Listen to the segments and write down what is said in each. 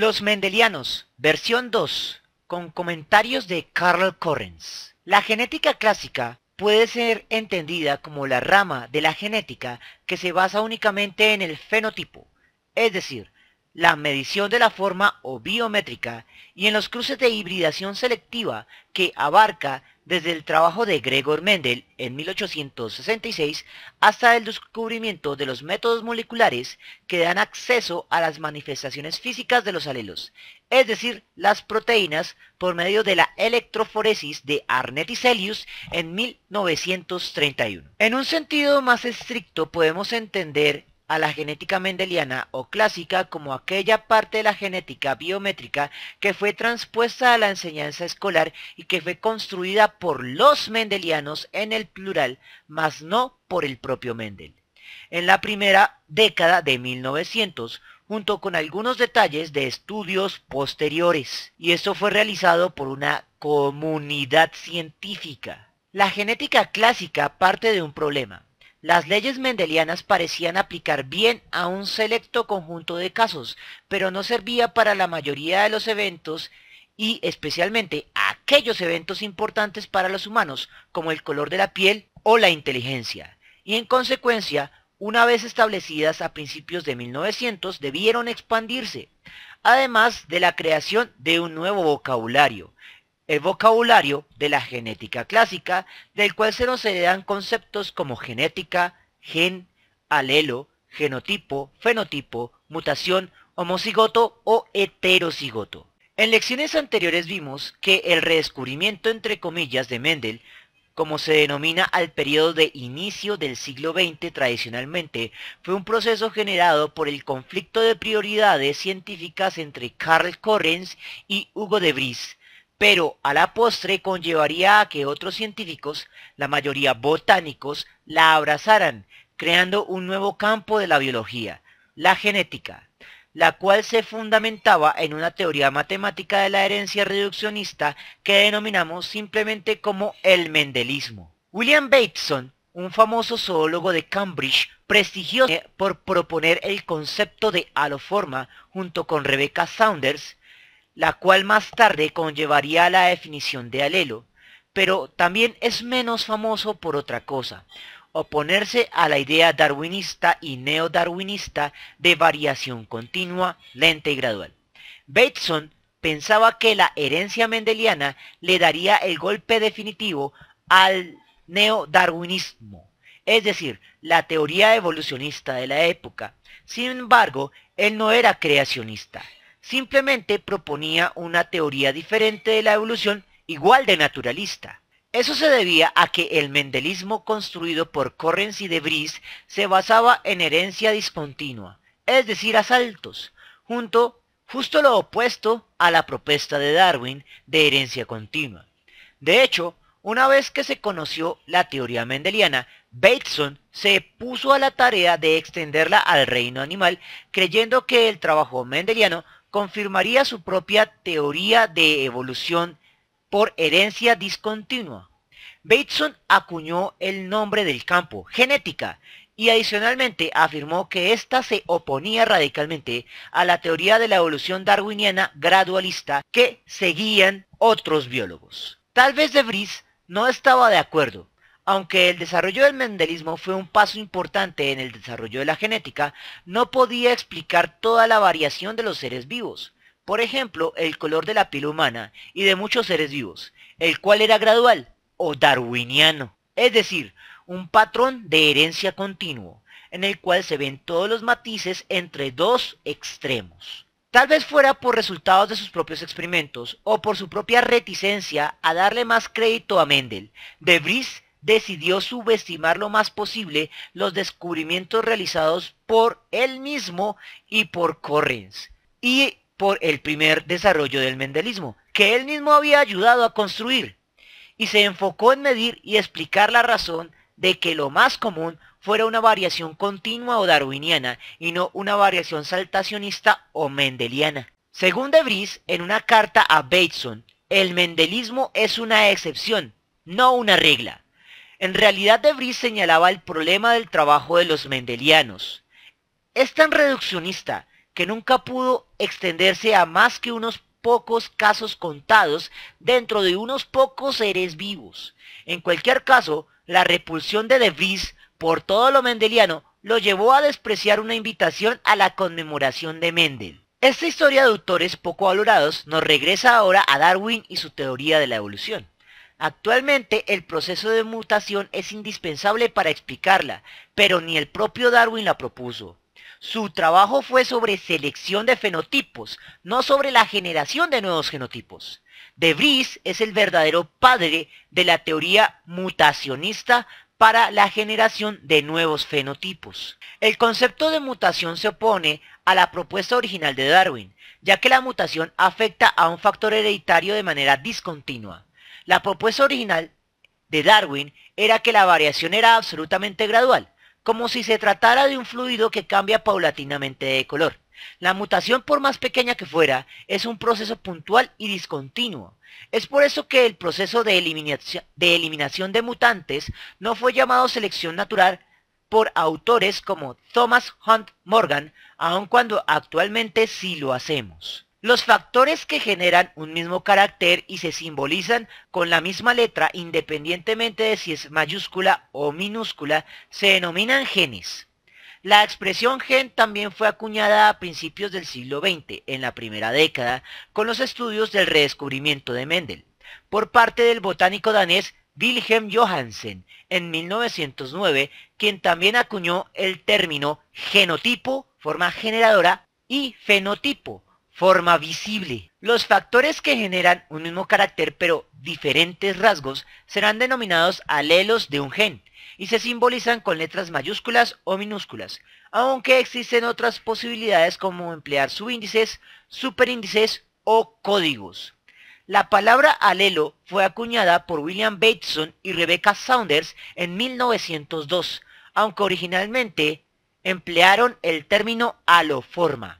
Los Mendelianos, versión 2, con comentarios de Carl Correns. La genética clásica puede ser entendida como la rama de la genética que se basa únicamente en el fenotipo, es decir, la medición de la forma o biométrica y en los cruces de hibridación selectiva que abarca desde el trabajo de Gregor Mendel en 1866 hasta el descubrimiento de los métodos moleculares que dan acceso a las manifestaciones físicas de los alelos, es decir, las proteínas por medio de la electroforesis de Arnett y en 1931. En un sentido más estricto podemos entender a la genética mendeliana o clásica como aquella parte de la genética biométrica que fue transpuesta a la enseñanza escolar y que fue construida por los mendelianos en el plural, mas no por el propio Mendel. En la primera década de 1900, junto con algunos detalles de estudios posteriores, y esto fue realizado por una comunidad científica. La genética clásica parte de un problema, las leyes mendelianas parecían aplicar bien a un selecto conjunto de casos, pero no servía para la mayoría de los eventos y especialmente aquellos eventos importantes para los humanos, como el color de la piel o la inteligencia. Y en consecuencia, una vez establecidas a principios de 1900, debieron expandirse, además de la creación de un nuevo vocabulario, el vocabulario de la genética clásica, del cual se nos heredan conceptos como genética, gen, alelo, genotipo, fenotipo, mutación, homocigoto o heterocigoto. En lecciones anteriores vimos que el redescubrimiento entre comillas de Mendel, como se denomina al periodo de inicio del siglo XX tradicionalmente, fue un proceso generado por el conflicto de prioridades científicas entre Karl Correns y Hugo de Vries, pero a la postre conllevaría a que otros científicos, la mayoría botánicos, la abrazaran, creando un nuevo campo de la biología, la genética, la cual se fundamentaba en una teoría matemática de la herencia reduccionista que denominamos simplemente como el mendelismo. William Bateson, un famoso zoólogo de Cambridge, prestigioso por proponer el concepto de aloforma junto con Rebecca Saunders, la cual más tarde conllevaría la definición de alelo, pero también es menos famoso por otra cosa, oponerse a la idea darwinista y neodarwinista de variación continua, lenta y gradual. Bateson pensaba que la herencia mendeliana le daría el golpe definitivo al neodarwinismo, es decir, la teoría evolucionista de la época. Sin embargo, él no era creacionista, simplemente proponía una teoría diferente de la evolución igual de naturalista. Eso se debía a que el mendelismo construido por Correns y de se basaba en herencia discontinua, es decir, a saltos, junto, justo lo opuesto a la propuesta de Darwin de herencia continua. De hecho, una vez que se conoció la teoría mendeliana, Bateson se puso a la tarea de extenderla al reino animal, creyendo que el trabajo mendeliano confirmaría su propia teoría de evolución por herencia discontinua. Bateson acuñó el nombre del campo, genética, y adicionalmente afirmó que ésta se oponía radicalmente a la teoría de la evolución darwiniana gradualista que seguían otros biólogos. Tal vez De Vries no estaba de acuerdo, aunque el desarrollo del mendelismo fue un paso importante en el desarrollo de la genética, no podía explicar toda la variación de los seres vivos, por ejemplo, el color de la piel humana y de muchos seres vivos, el cual era gradual o darwiniano, es decir, un patrón de herencia continuo, en el cual se ven todos los matices entre dos extremos. Tal vez fuera por resultados de sus propios experimentos o por su propia reticencia a darle más crédito a Mendel, De Brice decidió subestimar lo más posible los descubrimientos realizados por él mismo y por Correns y por el primer desarrollo del mendelismo, que él mismo había ayudado a construir, y se enfocó en medir y explicar la razón de que lo más común fuera una variación continua o darwiniana y no una variación saltacionista o mendeliana. Según De en una carta a Bateson, el mendelismo es una excepción, no una regla. En realidad Vries señalaba el problema del trabajo de los mendelianos. Es tan reduccionista que nunca pudo extenderse a más que unos pocos casos contados dentro de unos pocos seres vivos. En cualquier caso, la repulsión de De Vries por todo lo mendeliano lo llevó a despreciar una invitación a la conmemoración de Mendel. Esta historia de autores poco valorados nos regresa ahora a Darwin y su teoría de la evolución. Actualmente el proceso de mutación es indispensable para explicarla, pero ni el propio Darwin la propuso. Su trabajo fue sobre selección de fenotipos, no sobre la generación de nuevos genotipos. De Vries es el verdadero padre de la teoría mutacionista para la generación de nuevos fenotipos. El concepto de mutación se opone a la propuesta original de Darwin, ya que la mutación afecta a un factor hereditario de manera discontinua. La propuesta original de Darwin era que la variación era absolutamente gradual, como si se tratara de un fluido que cambia paulatinamente de color. La mutación, por más pequeña que fuera, es un proceso puntual y discontinuo. Es por eso que el proceso de, eliminación de, mutantes no fue llamado selección natural por autores como Thomas Hunt Morgan, aun cuando actualmente sí lo hacemos. Los factores que generan un mismo carácter y se simbolizan con la misma letra independientemente de si es mayúscula o minúscula se denominan genes. La expresión gen también fue acuñada a principios del siglo XX, en la primera década, con los estudios del redescubrimiento de Mendel, por parte del botánico danés Wilhelm Johansen en 1909, quien también acuñó el término genotipo, forma generadora, y fenotipo, forma visible. Los factores que generan un mismo carácter pero diferentes rasgos serán denominados alelos de un gen y se simbolizan con letras mayúsculas o minúsculas, aunque existen otras posibilidades como emplear subíndices, superíndices o códigos. La palabra alelo fue acuñada por William Bateson y Rebecca Saunders en 1902, aunque originalmente emplearon el término aloforma.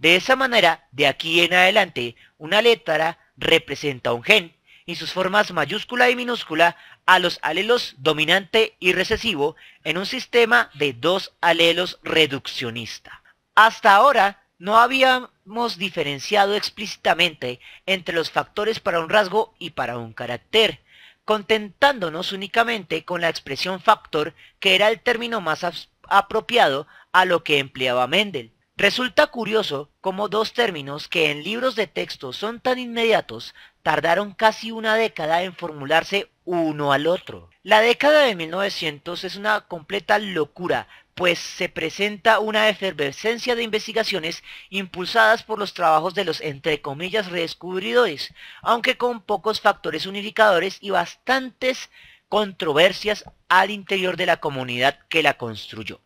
De esa manera, de aquí en adelante, una letra representa un gen y sus formas mayúscula y minúscula a los alelos dominante y recesivo en un sistema de dos alelos reduccionista. Hasta ahora no habíamos diferenciado explícitamente entre los factores para un rasgo y para un carácter, contentándonos únicamente con la expresión factor que era el término más apropiado a lo que empleaba Mendel. Resulta curioso cómo dos términos que en libros de texto son tan inmediatos tardaron casi una década en formularse uno al otro. La década de 1900 es una completa locura, pues se presenta una efervescencia de investigaciones impulsadas por los trabajos de los entre comillas redescubridores, aunque con pocos factores unificadores y bastantes controversias al interior de la comunidad que la construyó.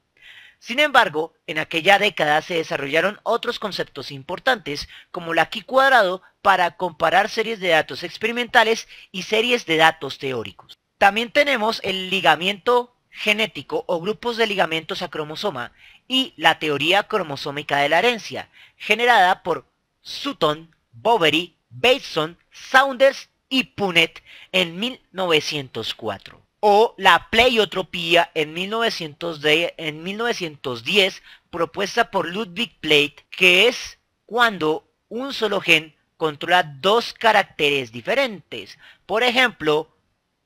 Sin embargo, en aquella década se desarrollaron otros conceptos importantes como la Q cuadrado para comparar series de datos experimentales y series de datos teóricos. También tenemos el ligamiento genético o grupos de ligamentos a cromosoma y la teoría cromosómica de la herencia, generada por Sutton, Boveri, Bateson, Saunders y Punnett en 1904 o la pleiotropía en, 1910, propuesta por Ludwig Plate, que es cuando un solo gen controla dos caracteres diferentes, por ejemplo,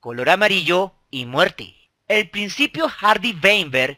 color amarillo y muerte. El principio Hardy-Weinberg,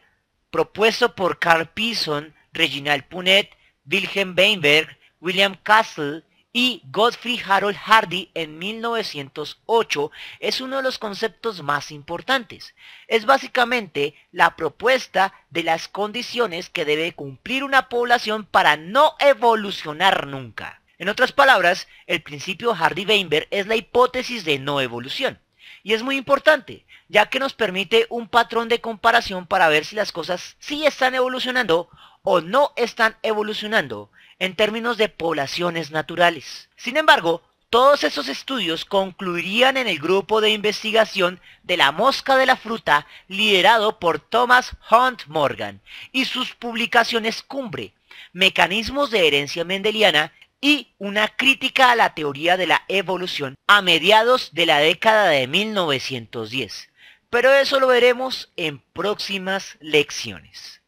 propuesto por Carl Pearson, Reginald Punet, Wilhelm Weinberg, William Castle y Godfrey Harold Hardy en 1908 es uno de los conceptos más importantes. Es básicamente la propuesta de las condiciones que debe cumplir una población para no evolucionar nunca. En otras palabras, el principio Hardy-Weinberg es la hipótesis de no evolución. Y es muy importante, ya que nos permite un patrón de comparación para ver si las cosas sí están evolucionando o no están evolucionando en términos de poblaciones naturales. Sin embargo, todos esos estudios concluirían en el grupo de investigación de la mosca de la fruta liderado por Thomas Hunt Morgan y sus publicaciones Cumbre, Mecanismos de herencia mendeliana y una crítica a la teoría de la evolución a mediados de la década de 1910. Pero eso lo veremos en próximas lecciones.